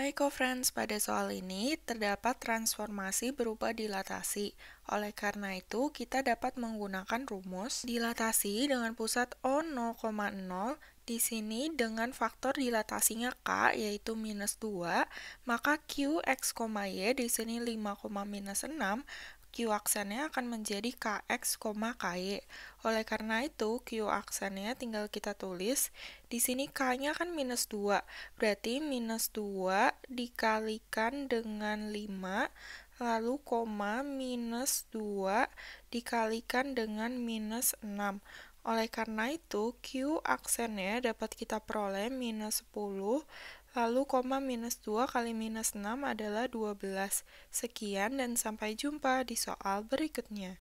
Hai co-friends, pada soal ini terdapat transformasi berupa dilatasi. Oleh karena itu, kita dapat menggunakan rumus dilatasi dengan pusat O 0,0 di sini dengan faktor dilatasinya K yaitu minus 2, maka Q X, Y di sini 5, minus 6, Q aksennya akan menjadi KX, KY. Oleh karena itu, Q aksennya tinggal kita tulis. Di sini K-nya kan minus 2, berarti minus 2 dikalikan dengan 5, lalu koma minus 2 dikalikan dengan minus 6. Oleh karena itu, Q aksennya dapat kita peroleh minus 10, lalu koma minus 2 kali minus 6 adalah 12. Sekian dan sampai jumpa di soal berikutnya.